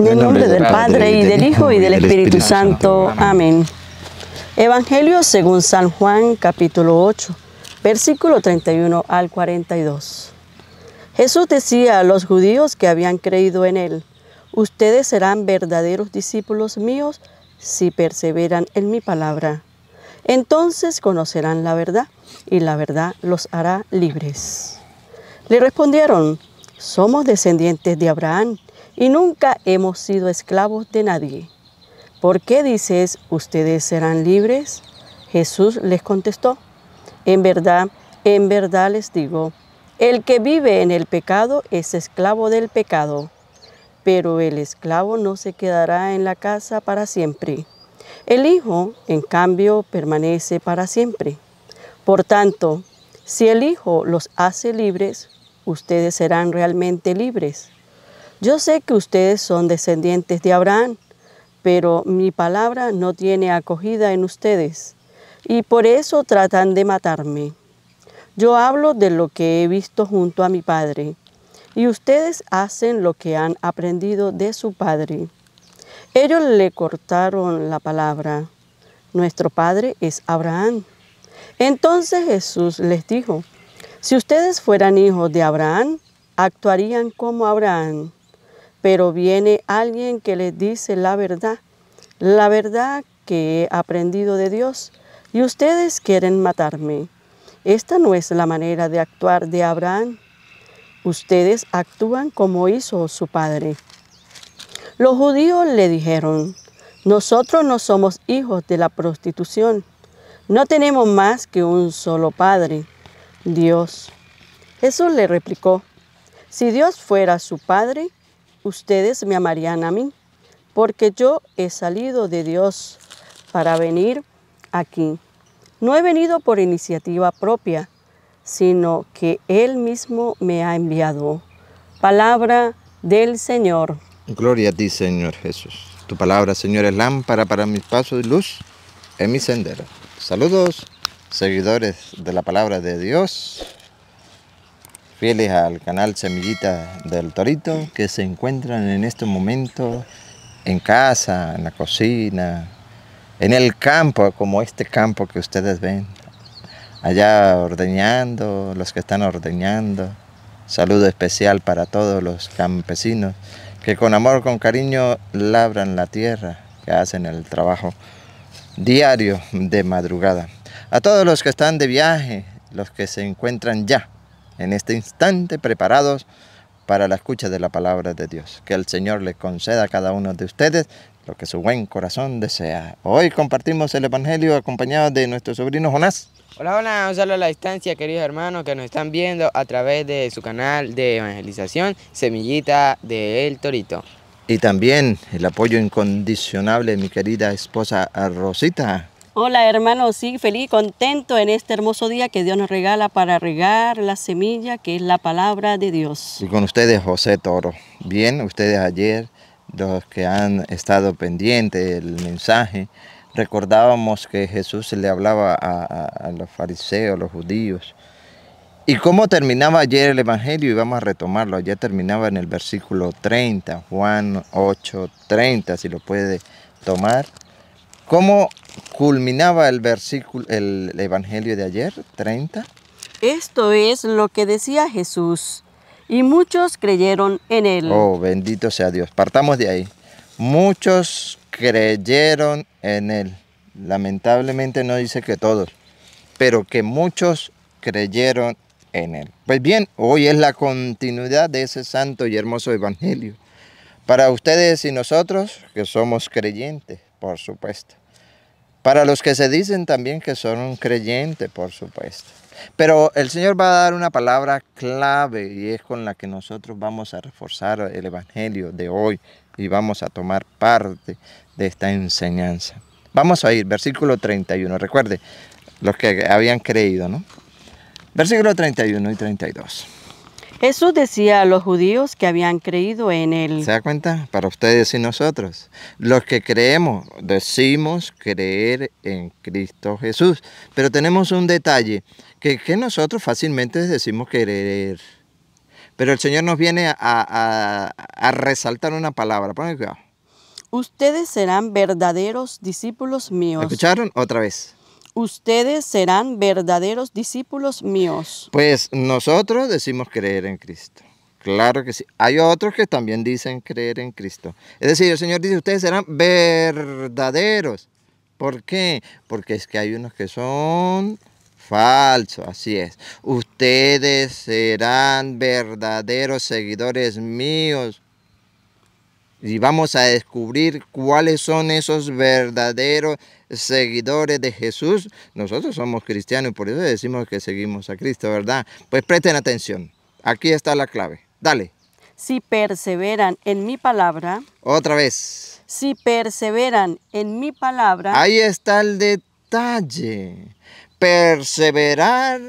En el nombre del Padre y del Hijo y del Espíritu Santo. Amén. Evangelio según San Juan capítulo 8, versículo 31 al 42. Jesús decía a los judíos que habían creído en él, ustedes serán verdaderos discípulos míos si perseveran en mi palabra. Entonces conocerán la verdad y la verdad los hará libres. Le respondieron, somos descendientes de Abraham y nunca hemos sido esclavos de nadie. ¿Por qué dices, ustedes serán libres? Jesús les contestó, en verdad, en verdad les digo, el que vive en el pecado es esclavo del pecado, pero el esclavo no se quedará en la casa para siempre. El Hijo, en cambio, permanece para siempre. Por tanto, si el Hijo los hace libres, ustedes serán realmente libres yo sé que ustedes son descendientes de Abraham, pero mi palabra no tiene acogida en ustedes, y por eso tratan de matarme. Yo hablo de lo que he visto junto a mi padre, y ustedes hacen lo que han aprendido de su padre. Ellos le cortaron la palabra. Nuestro padre es Abraham. Entonces Jesús les dijo, si ustedes fueran hijos de Abraham, actuarían como Abraham pero viene alguien que les dice la verdad, la verdad que he aprendido de Dios, y ustedes quieren matarme. Esta no es la manera de actuar de Abraham. Ustedes actúan como hizo su padre. Los judíos le dijeron, nosotros no somos hijos de la prostitución, no tenemos más que un solo padre, Dios. Jesús le replicó, si Dios fuera su padre, ustedes me amarían a mí, porque yo he salido de Dios para venir aquí. No he venido por iniciativa propia, sino que Él mismo me ha enviado. Palabra del Señor. Gloria a ti, Señor Jesús. Tu palabra, Señor, es lámpara para mis pasos y luz en mi sendero. Saludos, seguidores de la palabra de Dios fieles al canal Semillita del Torito, que se encuentran en este momento en casa, en la cocina, en el campo, como este campo que ustedes ven, allá ordeñando, los que están ordeñando. Saludo especial para todos los campesinos que con amor, con cariño labran la tierra, que hacen el trabajo diario de madrugada. A todos los que están de viaje, los que se encuentran ya en este instante preparados para la escucha de la palabra de Dios. Que el Señor les conceda a cada uno de ustedes lo que su buen corazón desea. Hoy compartimos el Evangelio acompañado de nuestro sobrino Jonás. Hola, hola, un saludo a la distancia, queridos hermanos que nos están viendo a través de su canal de evangelización, Semillita de El Torito. Y también el apoyo incondicional de mi querida esposa Rosita, Hola hermanos, sí, feliz, contento en este hermoso día que Dios nos regala para regar la semilla que es la palabra de Dios. Y con ustedes José Toro. Bien, ustedes ayer, los que han estado pendientes del mensaje, recordábamos que Jesús le hablaba a, los fariseos, los judíos. ¿Y cómo terminaba ayer el Evangelio? Y vamos a retomarlo. Ayer terminaba en el versículo 30, Juan 8, 30, si lo puede tomar. ¿Cómo culminaba el versículo, el evangelio de ayer, 30? Esto es lo que decía Jesús, y muchos creyeron en él. Oh, bendito sea Dios. Partamos de ahí. Muchos creyeron en él. Lamentablemente no dice que todos, pero que muchos creyeron en él. Pues bien, hoy es la continuidad de ese santo y hermoso evangelio. Para ustedes y nosotros, que somos creyentes, por supuesto. Para los que se dicen también que son un creyente, por supuesto. Pero el Señor va a dar una palabra clave y es con la que nosotros vamos a reforzar el Evangelio de hoy y vamos a tomar parte de esta enseñanza. Vamos a ir, versículo 31. Recuerde, los que habían creído, ¿no? Versículo 31 y 32. Jesús decía a los judíos que habían creído en él. ¿Se da cuenta? Para ustedes y nosotros. Los que creemos, decimos creer en Cristo Jesús. Pero tenemos un detalle, que, nosotros fácilmente decimos creer. Pero el Señor nos viene a, resaltar una palabra. Ponle cuidado. Ustedes serán verdaderos discípulos míos. ¿Escucharon? Otra vez ustedes serán verdaderos discípulos míos. Pues nosotros decimos creer en Cristo. Claro que sí. Hay otros que también dicen creer en Cristo. Es decir, el Señor dice, ustedes serán verdaderos. ¿Por qué? Porque es que hay unos que son falsos, así es. Ustedes serán verdaderos seguidores míos y vamos a descubrir cuáles son esos verdaderos seguidores de Jesús. Nosotros somos cristianos y por eso decimos que seguimos a Cristo, ¿verdad? Pues presten atención. Aquí está la clave. Dale. Si perseveran en mi palabra. Otra vez. Si perseveran en mi palabra. Ahí está el detalle. Perseverar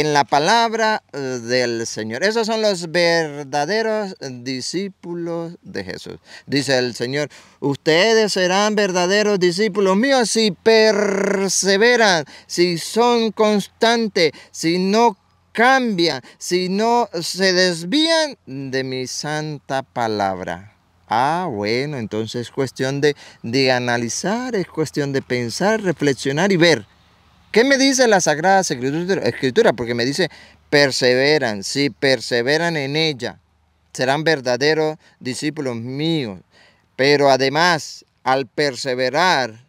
en la palabra eh, del Señor. Esos son los verdaderos discípulos de Jesús. Dice el Señor, ustedes serán verdaderos discípulos míos si perseveran, si son constantes, si no cambian, si no se desvían de mi santa palabra. Ah, bueno, entonces es cuestión de, de analizar, es cuestión de pensar, reflexionar y ver ¿Qué me dice la Sagrada Escritura? Porque me dice, perseveran, si perseveran en ella, serán verdaderos discípulos míos. Pero además, al perseverar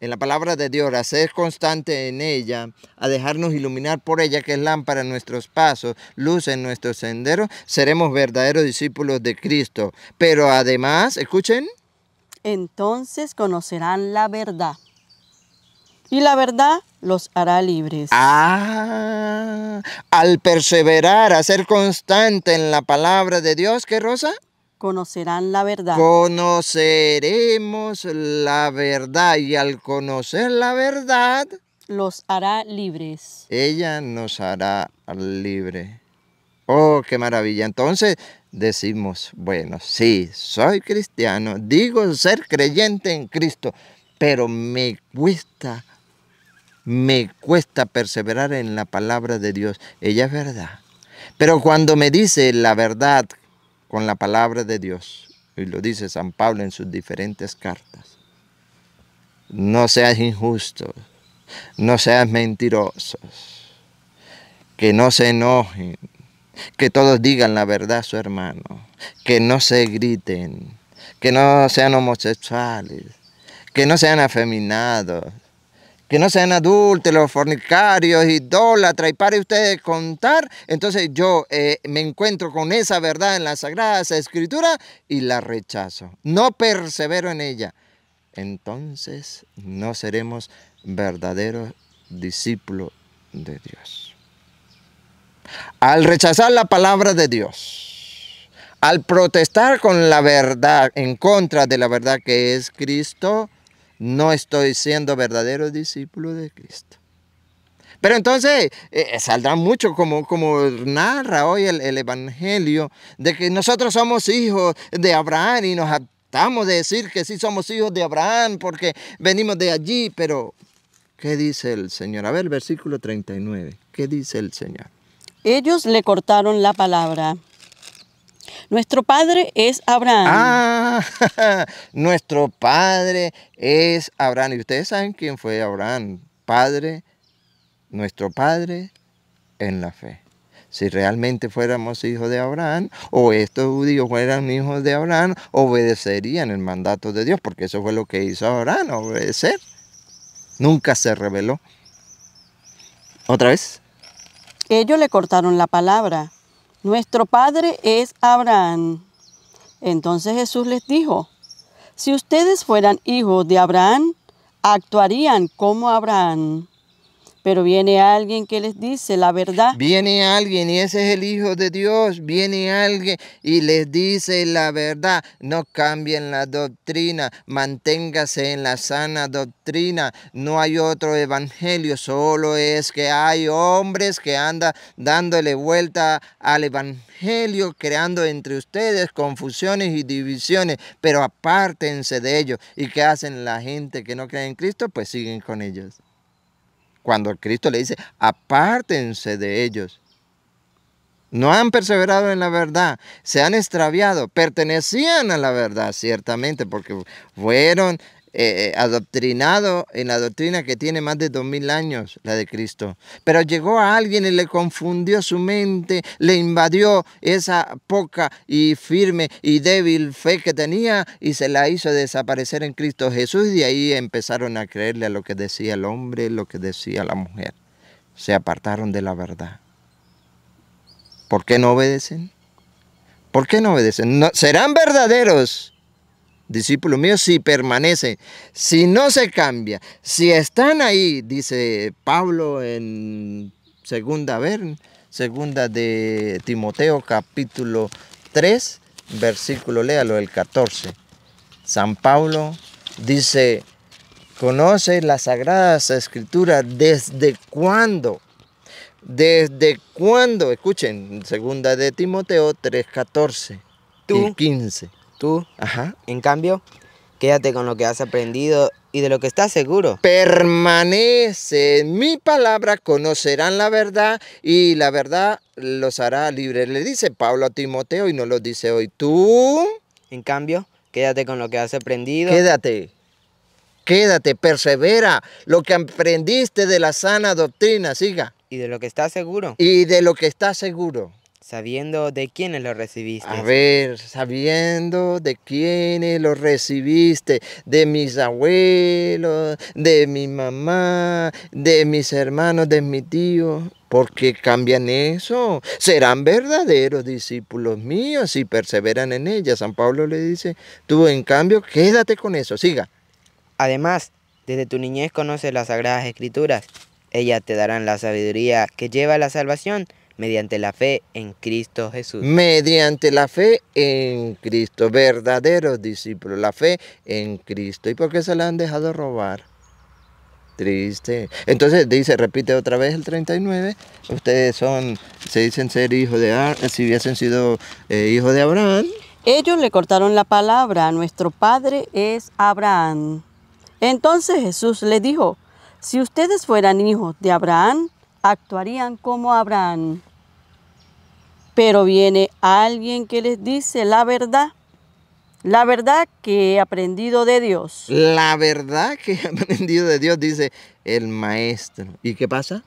en la palabra de Dios, a ser constante en ella, a dejarnos iluminar por ella, que es lámpara en nuestros pasos, luz en nuestros senderos, seremos verdaderos discípulos de Cristo. Pero además, escuchen. Entonces conocerán la verdad y la verdad los hará libres. Ah, al perseverar, a ser constante en la palabra de Dios, ¿qué Rosa? Conocerán la verdad. Conoceremos la verdad y al conocer la verdad... Los hará libres. Ella nos hará libre. Oh, qué maravilla. Entonces decimos, bueno, sí, soy cristiano, digo ser creyente en Cristo, pero me cuesta me cuesta perseverar en la palabra de Dios. Ella es verdad. Pero cuando me dice la verdad con la palabra de Dios, y lo dice San Pablo en sus diferentes cartas, no seas injusto, no seas mentiroso, que no se enojen, que todos digan la verdad a su hermano, que no se griten, que no sean homosexuales, que no sean afeminados, que no sean los fornicarios, idólatras, y para ustedes contar. Entonces yo eh, me encuentro con esa verdad en la Sagrada Escritura y la rechazo. No persevero en ella. Entonces no seremos verdaderos discípulos de Dios. Al rechazar la palabra de Dios, al protestar con la verdad, en contra de la verdad que es Cristo, no estoy siendo verdadero discípulo de Cristo. Pero entonces eh, eh, saldrá mucho como, como narra hoy el, Evangelio, de que nosotros somos hijos de Abraham y nos atamos de decir que sí somos hijos de Abraham porque venimos de allí, pero ¿qué dice el Señor? A ver, versículo 39, ¿qué dice el Señor? Ellos le cortaron la palabra nuestro padre es Abraham. Ah, nuestro padre es Abraham. Y ustedes saben quién fue Abraham. Padre, nuestro padre en la fe. Si realmente fuéramos hijos de Abraham, o estos judíos fueran hijos de Abraham, obedecerían el mandato de Dios, porque eso fue lo que hizo Abraham, obedecer. Nunca se reveló. ¿Otra vez? Ellos le cortaron la palabra nuestro padre es Abraham. Entonces Jesús les dijo, si ustedes fueran hijos de Abraham, actuarían como Abraham. Pero viene alguien que les dice la verdad. Viene alguien y ese es el Hijo de Dios. Viene alguien y les dice la verdad. No cambien la doctrina. Manténgase en la sana doctrina. No hay otro evangelio. Solo es que hay hombres que andan dándole vuelta al evangelio, creando entre ustedes confusiones y divisiones. Pero apártense de ellos. ¿Y qué hacen la gente que no cree en Cristo? Pues siguen con ellos cuando Cristo le dice, apártense de ellos. No han perseverado en la verdad, se han extraviado, pertenecían a la verdad, ciertamente, porque fueron eh, adoctrinado en la doctrina que tiene más de dos mil años, la de Cristo. Pero llegó a alguien y le confundió su mente, le invadió esa poca y firme y débil fe que tenía y se la hizo desaparecer en Cristo Jesús. Y de ahí empezaron a creerle a lo que decía el hombre, lo que decía la mujer. Se apartaron de la verdad. ¿Por qué no obedecen? ¿Por qué no obedecen? No, serán verdaderos discípulo mío si permanece si no se cambia, si están ahí, dice Pablo en segunda, ver, segunda de Timoteo capítulo 3, versículo, léalo, el 14. San Pablo dice, conoce las sagradas escrituras desde cuándo. ¿Desde cuándo? Escuchen, segunda de Timoteo 3, 14 y 15. Tú, Ajá. en cambio, quédate con lo que has aprendido y de lo que estás seguro. Permanece en mi palabra, conocerán la verdad y la verdad los hará libres. Le dice Pablo a Timoteo y no lo dice hoy. Tú, en cambio, quédate con lo que has aprendido. Quédate. Quédate, persevera lo que aprendiste de la sana doctrina, siga. Y de lo que estás seguro. Y de lo que estás seguro. Sabiendo de quiénes lo recibiste. A ver, sabiendo de quiénes lo recibiste, de mis abuelos, de mi mamá, de mis hermanos, de mi tío. ...porque cambian eso? Serán verdaderos discípulos míos si perseveran en ella. San Pablo le dice, tú en cambio quédate con eso, siga. Además, desde tu niñez conoces las sagradas escrituras. Ellas te darán la sabiduría que lleva a la salvación mediante la fe en Cristo Jesús. Mediante la fe en Cristo, verdaderos discípulos, la fe en Cristo. ¿Y por qué se la han dejado robar? Triste. Entonces dice, repite otra vez el 39, ustedes son, se dicen ser hijos de Abraham, si hubiesen sido eh, hijos de Abraham. Ellos le cortaron la palabra, nuestro padre es Abraham. Entonces Jesús le dijo, si ustedes fueran hijos de Abraham, actuarían como Abraham. Pero viene alguien que les dice la verdad. La verdad que he aprendido de Dios. La verdad que he aprendido de Dios, dice el maestro. ¿Y qué pasa?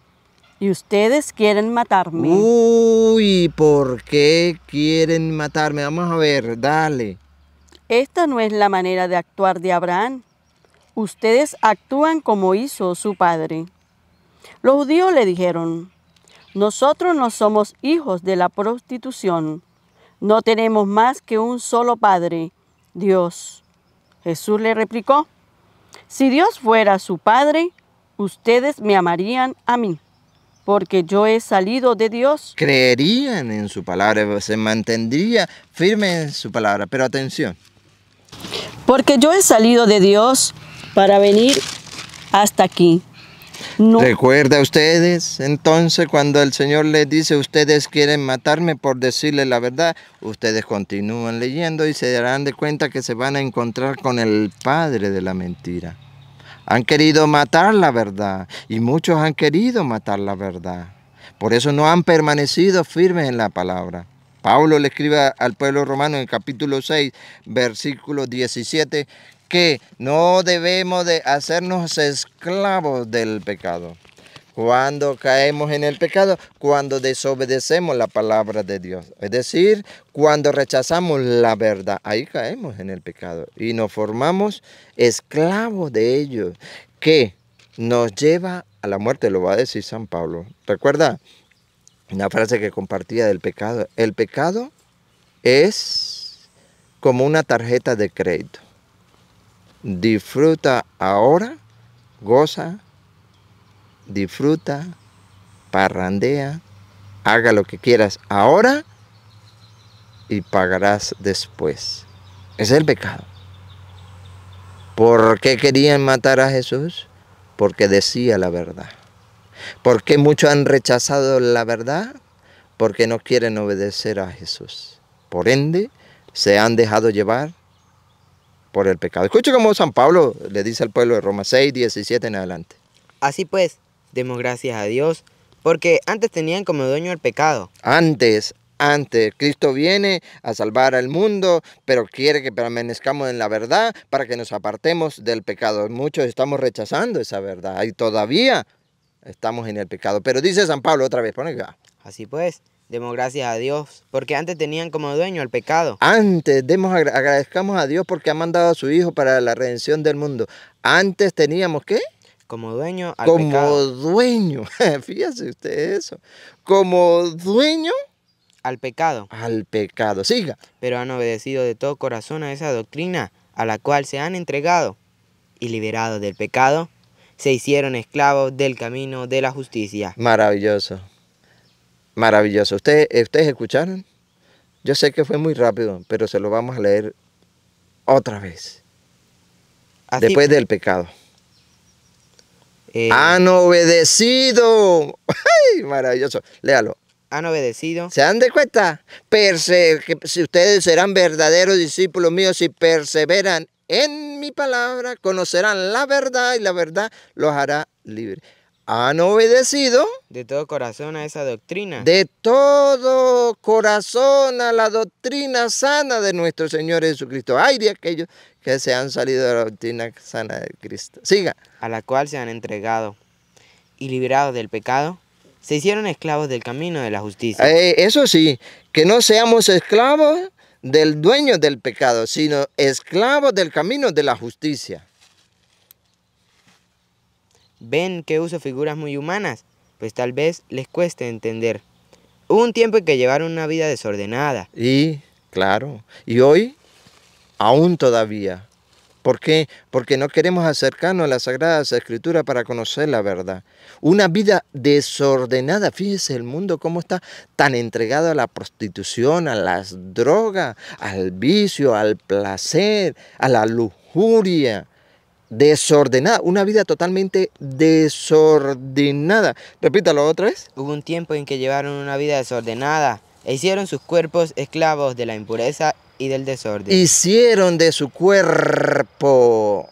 Y ustedes quieren matarme. Uy, ¿por qué quieren matarme? Vamos a ver, dale. Esta no es la manera de actuar de Abraham. Ustedes actúan como hizo su padre. Los judíos le dijeron, nosotros no somos hijos de la prostitución, no tenemos más que un solo Padre, Dios. Jesús le replicó, si Dios fuera su Padre, ustedes me amarían a mí, porque yo he salido de Dios. Creerían en su palabra, se mantendría firme en su palabra, pero atención. Porque yo he salido de Dios para venir hasta aquí. ¿Recuerda ustedes entonces cuando el Señor les dice, ustedes quieren matarme por decirle la verdad? Ustedes continúan leyendo y se darán de cuenta que se van a encontrar con el padre de la mentira. Han querido matar la verdad y muchos han querido matar la verdad. Por eso no han permanecido firmes en la palabra. Pablo le escribe al pueblo romano en capítulo 6, versículo 17, que no debemos de hacernos esclavos del pecado. Cuando caemos en el pecado, cuando desobedecemos la palabra de Dios. Es decir, cuando rechazamos la verdad, ahí caemos en el pecado y nos formamos esclavos de ellos, que nos lleva a la muerte, lo va a decir San Pablo. Recuerda una frase que compartía del pecado. El pecado es como una tarjeta de crédito. Disfruta ahora, goza, disfruta, parrandea, haga lo que quieras ahora y pagarás después. es el pecado. ¿Por qué querían matar a Jesús? Porque decía la verdad. ¿Por qué muchos han rechazado la verdad? Porque no quieren obedecer a Jesús. Por ende, se han dejado llevar por el pecado. Escuche cómo San Pablo le dice al pueblo de Roma 6, 17 en adelante. Así pues, demos gracias a Dios, porque antes tenían como dueño el pecado. Antes, antes. Cristo viene a salvar al mundo, pero quiere que permanezcamos en la verdad para que nos apartemos del pecado. Muchos estamos rechazando esa verdad y todavía estamos en el pecado. Pero dice San Pablo otra vez, pone acá. Así pues, Demos gracias a Dios, porque antes tenían como dueño al pecado. Antes, demos, agradezcamos a Dios porque ha mandado a su Hijo para la redención del mundo. Antes teníamos qué? Como dueño al como dueño, fíjese usted eso. Como dueño al pecado. Al pecado, siga. Pero han obedecido de todo corazón a esa doctrina a la cual se han entregado y liberado del pecado, se hicieron esclavos del camino de la justicia. Maravilloso. Maravilloso. ¿Ustedes, eh, ¿Ustedes escucharon? Yo sé que fue muy rápido, pero se lo vamos a leer otra vez. Después del pecado. Eh, han obedecido. ¡Ay, maravilloso! Léalo. Han obedecido. ¿Se dan de cuenta? que si ustedes serán verdaderos discípulos míos si perseveran en mi palabra, conocerán la verdad y la verdad los hará libres han obedecido de todo corazón a esa doctrina. De todo corazón a la doctrina sana de nuestro Señor Jesucristo. Ay de aquellos que se han salido de la doctrina sana de Cristo. Siga. A la cual se han entregado y liberados del pecado, se hicieron esclavos del camino de la justicia. Eh, eso sí, que no seamos esclavos del dueño del pecado, sino esclavos del camino de la justicia ven que uso figuras muy humanas, pues tal vez les cueste entender. Hubo un tiempo en que llevaron una vida desordenada. Y, claro, y hoy, aún todavía. ¿Por qué? Porque no queremos acercarnos a las Sagradas Escrituras para conocer la verdad. Una vida desordenada, fíjese el mundo cómo está tan entregado a la prostitución, a las drogas, al vicio, al placer, a la lujuria desordenada, una vida totalmente desordenada. Repítalo otra vez. Hubo un tiempo en que llevaron una vida desordenada e hicieron sus cuerpos esclavos de la impureza y del desorden. Hicieron de su cuerpo,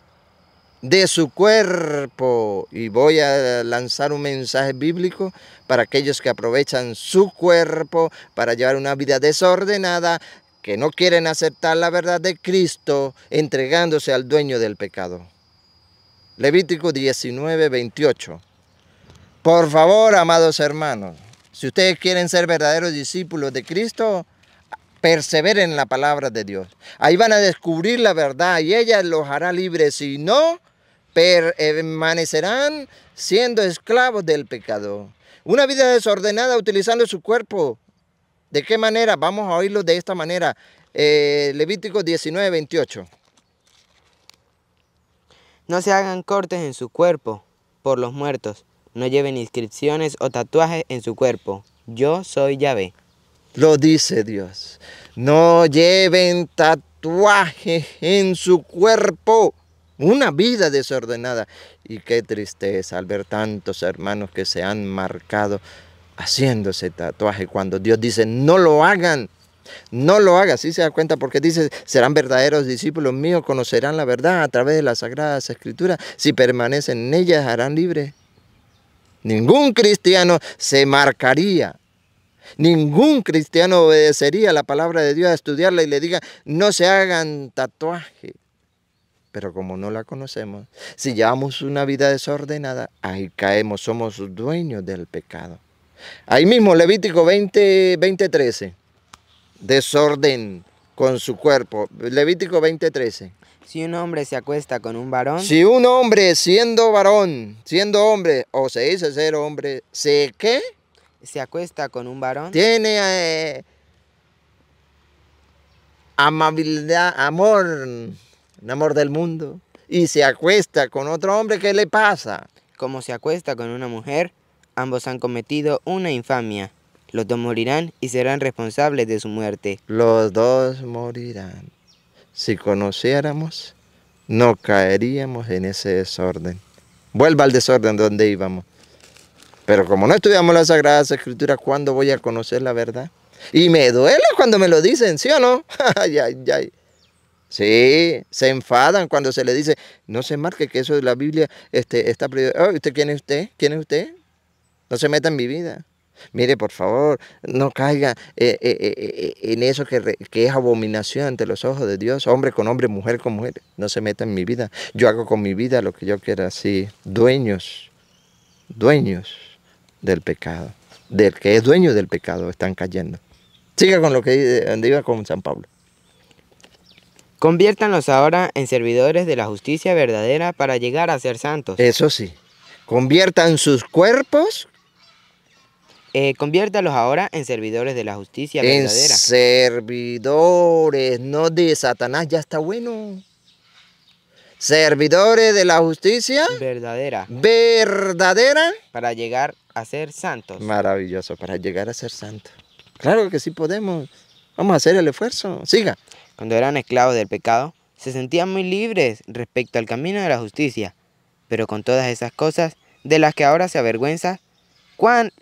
de su cuerpo, y voy a lanzar un mensaje bíblico para aquellos que aprovechan su cuerpo para llevar una vida desordenada, que no quieren aceptar la verdad de Cristo entregándose al dueño del pecado. Levítico 19, 28. Por favor, amados hermanos, si ustedes quieren ser verdaderos discípulos de Cristo, perseveren en la palabra de Dios. Ahí van a descubrir la verdad y ella los hará libres. Si no, permanecerán siendo esclavos del pecado. Una vida desordenada utilizando su cuerpo. ¿De qué manera? Vamos a oírlo de esta manera. Eh, Levítico 19, 28. No se hagan cortes en su cuerpo por los muertos. No lleven inscripciones o tatuajes en su cuerpo. Yo soy Yahvé. Lo dice Dios. No lleven tatuajes en su cuerpo. Una vida desordenada. Y qué tristeza al ver tantos hermanos que se han marcado haciéndose tatuaje cuando Dios dice no lo hagan. No lo haga, si se da cuenta, porque dice, serán verdaderos discípulos míos, conocerán la verdad a través de las sagradas escrituras. Si permanecen en ellas, harán libre. Ningún cristiano se marcaría. Ningún cristiano obedecería la palabra de Dios a estudiarla y le diga, no se hagan tatuaje. Pero como no la conocemos, si llevamos una vida desordenada, ahí caemos, somos dueños del pecado. Ahí mismo, Levítico 20, 20 13 desorden con su cuerpo. Levítico 20:13. Si un hombre se acuesta con un varón. Si un hombre siendo varón, siendo hombre, o se dice ser hombre, ¿se qué? Se acuesta con un varón. Tiene eh, amabilidad, amor, amor del mundo. Y se acuesta con otro hombre, ¿qué le pasa? Como se acuesta con una mujer, ambos han cometido una infamia. Los dos morirán y serán responsables de su muerte. Los dos morirán. Si conociéramos, no caeríamos en ese desorden. Vuelva al desorden donde íbamos. Pero como no estudiamos las Sagradas Escrituras, ¿cuándo voy a conocer la verdad? Y me duele cuando me lo dicen, ¿sí o no? ay, ay, ay. Sí, se enfadan cuando se le dice, no se marque que eso de la Biblia este, está prohibido. ¿Usted quién es usted? ¿Quién es usted? No se meta en mi vida. Mire, por favor, no caiga eh, eh, eh, en eso que, es abominación ante los ojos de Dios, hombre con hombre, mujer con mujer. No se meta en mi vida. Yo hago con mi vida lo que yo quiera, así. Dueños, dueños del pecado. Del que es dueño del pecado están cayendo. Siga con lo que iba con San Pablo. Conviértanlos ahora en servidores de la justicia verdadera para llegar a ser santos. Eso sí, conviertan sus cuerpos eh, conviértalos ahora en servidores de la justicia verdadera. servidores, no de Satanás, ya está bueno. Servidores de la justicia. Verdadera. Verdadera. Para llegar a ser santos. Maravilloso, para llegar a ser santos. Claro que sí podemos. Vamos a hacer el esfuerzo. Siga. Cuando eran esclavos del pecado, se sentían muy libres respecto al camino de la justicia. Pero con todas esas cosas de las que ahora se avergüenza,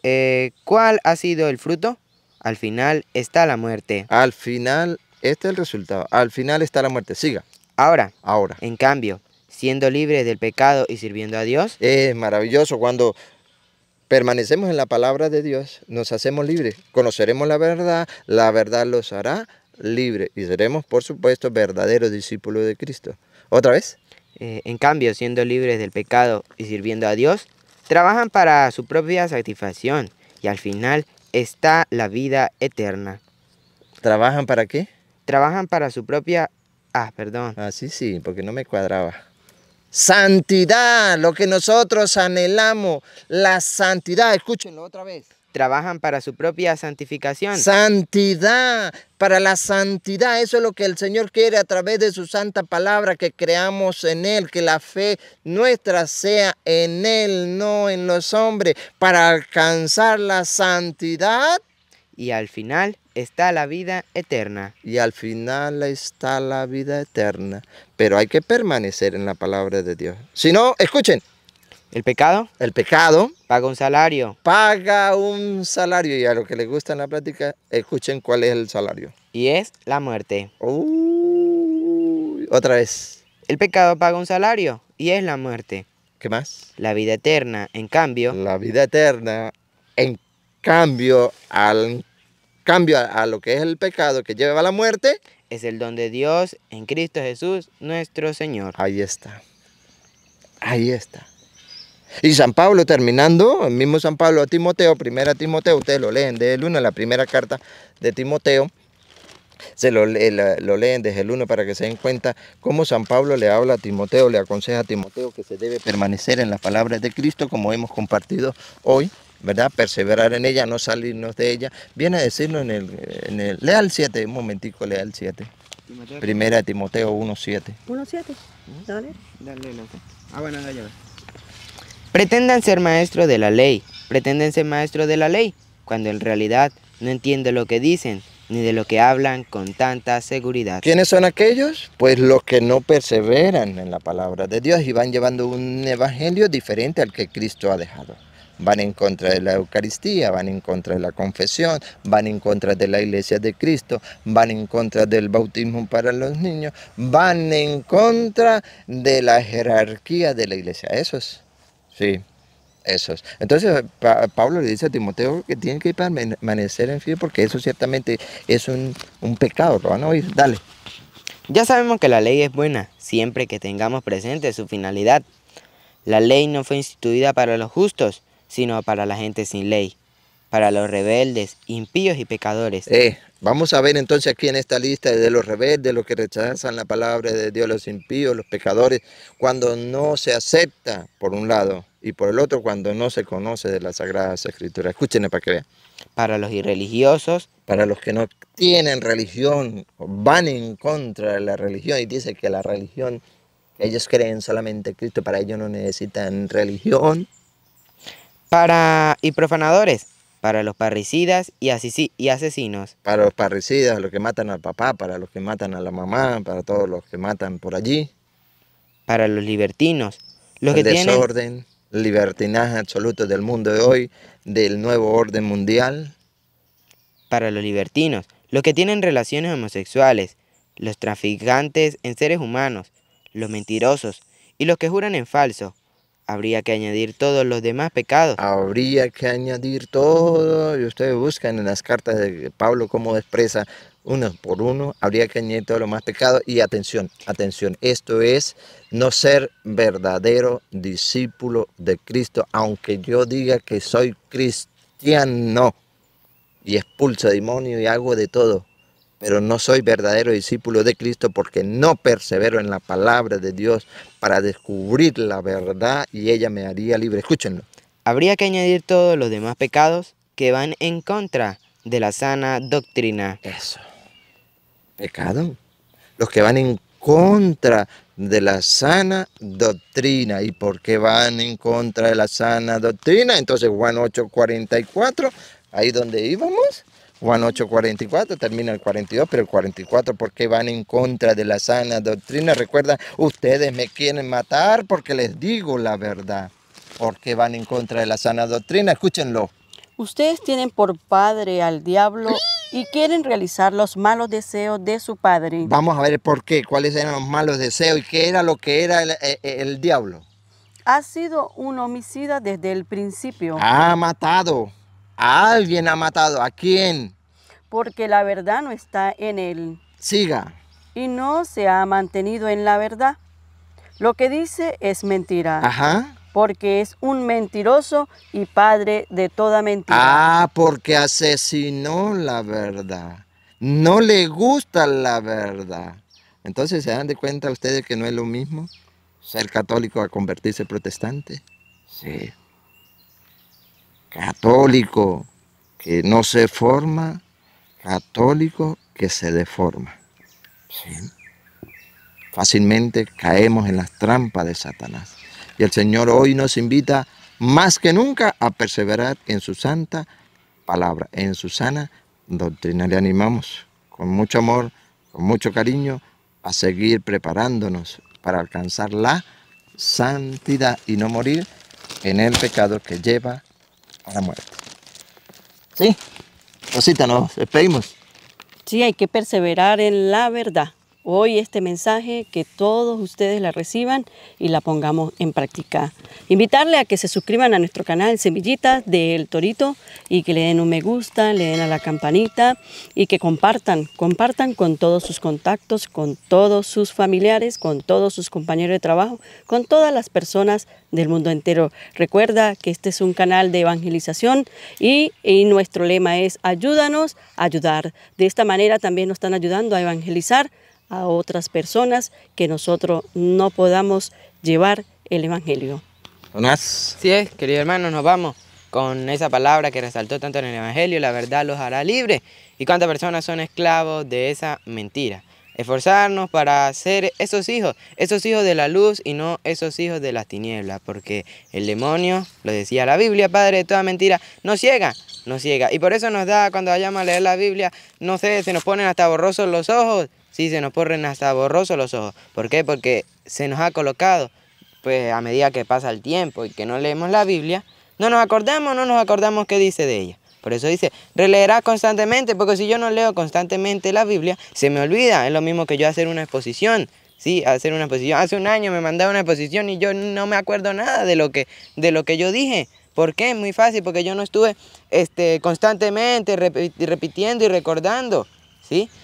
eh, ¿Cuál ha sido el fruto? Al final está la muerte. Al final, este es el resultado. Al final está la muerte. Siga. Ahora. Ahora. En cambio, siendo libres del pecado y sirviendo a Dios. Es maravilloso cuando permanecemos en la palabra de Dios, nos hacemos libres. Conoceremos la verdad, la verdad los hará libres y seremos, por supuesto, verdaderos discípulos de Cristo. ¿Otra vez? Eh, en cambio, siendo libres del pecado y sirviendo a Dios, Trabajan para su propia satisfacción y al final está la vida eterna. ¿Trabajan para qué? Trabajan para su propia... Ah, perdón. Ah, sí, sí, porque no me cuadraba. Santidad, lo que nosotros anhelamos, la santidad. Escúchenlo otra vez trabajan para su propia santificación. Santidad, para la santidad. Eso es lo que el Señor quiere a través de su santa palabra, que creamos en Él, que la fe nuestra sea en Él, no en los hombres, para alcanzar la santidad. Y al final está la vida eterna. Y al final está la vida eterna. Pero hay que permanecer en la palabra de Dios. Si no, escuchen, ¿El pecado? El pecado. Paga un salario. Paga un salario. Y a lo que les gusta en la plática, escuchen cuál es el salario. Y es la muerte. Uy, otra vez. El pecado paga un salario y es la muerte. ¿Qué más? La vida eterna, en cambio. La vida eterna, en cambio, al cambio a lo que es el pecado que lleva a la muerte. Es el don de Dios en Cristo Jesús, nuestro Señor. Ahí está. Ahí está. Y San Pablo terminando, el mismo San Pablo a Timoteo, primera Timoteo, ustedes lo leen desde el 1, la primera carta de Timoteo, se lo, leen desde el 1 para que se den cuenta cómo San Pablo le habla a Timoteo, le aconseja a Timoteo que se debe permanecer en las palabras de Cristo, como hemos compartido hoy, ¿verdad? Perseverar en ella, no salirnos de ella. Viene a decirnos en el, en el lea el 7, un momentico, lea el 7. Primera de Timoteo 1.7. 1.7, dale. Dale, Ah, bueno, la ya. Pretendan ser maestros de la ley, pretenden ser maestros de la ley, cuando en realidad no entiende lo que dicen ni de lo que hablan con tanta seguridad. ¿Quiénes son aquellos? Pues los que no perseveran en la palabra de Dios y van llevando un evangelio diferente al que Cristo ha dejado. Van en contra de la Eucaristía, van en contra de la confesión, van en contra de la iglesia de Cristo, van en contra del bautismo para los niños, van en contra de la jerarquía de la iglesia. Eso es. Sí, eso es. Entonces, Pablo le dice a Timoteo que tiene que permanecer en fiel, porque eso ciertamente es un, pecado, ¿no? Dale. Ya sabemos que la ley es buena, siempre que tengamos presente su finalidad. La ley no fue instituida para los justos, sino para la gente sin ley para los rebeldes, impíos y pecadores. Eh, vamos a ver entonces aquí en esta lista de los rebeldes, los que rechazan la palabra de Dios, los impíos, los pecadores, cuando no se acepta por un lado y por el otro cuando no se conoce de las Sagradas Escrituras. Escúchenme para que vean. Para los irreligiosos. Para los que no tienen religión, van en contra de la religión y dicen que la religión, ellos creen solamente en Cristo, para ellos no necesitan religión. Para, y profanadores para los parricidas y, y asesinos. Para los parricidas, los que matan al papá, para los que matan a la mamá, para todos los que matan por allí. Para los libertinos, los el que desorden, libertinaje absoluto del mundo de hoy, del nuevo orden mundial. Para los libertinos, los que tienen relaciones homosexuales, los traficantes en seres humanos, los mentirosos y los que juran en falso, habría que añadir todos los demás pecados. Habría que añadir todo, y ustedes buscan en las cartas de Pablo cómo expresa uno por uno, habría que añadir todos los más pecados. Y atención, atención, esto es no ser verdadero discípulo de Cristo, aunque yo diga que soy cristiano y expulso demonio y hago de todo pero no soy verdadero discípulo de Cristo porque no persevero en la palabra de Dios para descubrir la verdad y ella me haría libre. Escúchenlo. Habría que añadir todos los demás pecados que van en contra de la sana doctrina. Eso. Pecado. Los que van en contra de la sana doctrina. ¿Y por qué van en contra de la sana doctrina? Entonces Juan 8:44, ahí donde íbamos, Juan 8:44 termina el 42, pero el 44 porque van en contra de la sana doctrina. Recuerda, ustedes me quieren matar porque les digo la verdad. Porque van en contra de la sana doctrina, escúchenlo. Ustedes tienen por padre al diablo y quieren realizar los malos deseos de su padre. Vamos a ver por qué, cuáles eran los malos deseos y qué era lo que era el eh, eh, diablo. Ha sido un homicida desde el principio. Ha matado alguien ha matado. ¿A quién? Porque la verdad no está en él. Siga. Y no se ha mantenido en la verdad. Lo que dice es mentira. Ajá. Porque es un mentiroso y padre de toda mentira. Ah, porque asesinó la verdad. No le gusta la verdad. Entonces, ¿se dan de cuenta ustedes que no es lo mismo ser católico a convertirse protestante? Sí católico que no se forma, católico que se deforma. Fácilmente caemos en las trampas de Satanás. Y el Señor hoy nos invita más que nunca a perseverar en su santa palabra, en su sana doctrina. Le animamos con mucho amor, con mucho cariño, a seguir preparándonos para alcanzar la santidad y no morir en el pecado que lleva a la ¿Sí? Rosita, nos despedimos. Sí, hay que perseverar en la verdad hoy este mensaje, que todos ustedes la reciban y la pongamos en práctica. Invitarle a que se suscriban a nuestro canal Semillitas del Torito y que le den un me gusta, le den a la campanita y que compartan, compartan con todos sus contactos, con todos sus familiares, con todos sus compañeros de trabajo, con todas las personas del mundo entero. Recuerda que este es un canal de evangelización y, nuestro lema es ayúdanos a ayudar. De esta manera también nos están ayudando a evangelizar a otras personas que nosotros no podamos llevar el Evangelio. Sí, es, queridos hermanos, nos vamos con esa palabra que resaltó tanto en el Evangelio, la verdad los hará libres. ¿Y cuántas personas son esclavos de esa mentira? Esforzarnos para ser esos hijos, esos hijos de la luz y no esos hijos de las tinieblas, porque el demonio, lo decía la Biblia, padre toda mentira, no ciega, no ciega. Y por eso nos da, cuando vayamos a leer la Biblia, no sé, se nos ponen hasta borrosos los ojos, sí se nos ponen hasta borrosos los ojos. ¿Por qué? Porque se nos ha colocado, pues a medida que pasa el tiempo y que no leemos la Biblia, no nos acordamos, no nos acordamos qué dice de ella. Por eso dice, releerás constantemente, porque si yo no leo constantemente la Biblia, se me olvida. Es lo mismo que yo hacer una exposición. Sí, hacer una exposición. Hace un año me mandaba una exposición y yo no me acuerdo nada de lo que, de lo que yo dije. ¿Por qué? Muy fácil, porque yo no estuve este, constantemente repitiendo y recordando.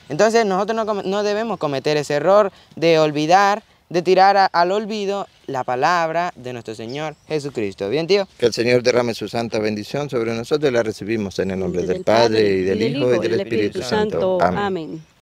Entonces nosotros no, debemos cometer ese error de olvidar, de tirar al olvido la palabra de nuestro Señor Jesucristo. ¿Bien, tío? Que el Señor derrame su santa bendición sobre nosotros y la recibimos en el nombre del, Padre, y del, Hijo y del Espíritu, Santo. Amén.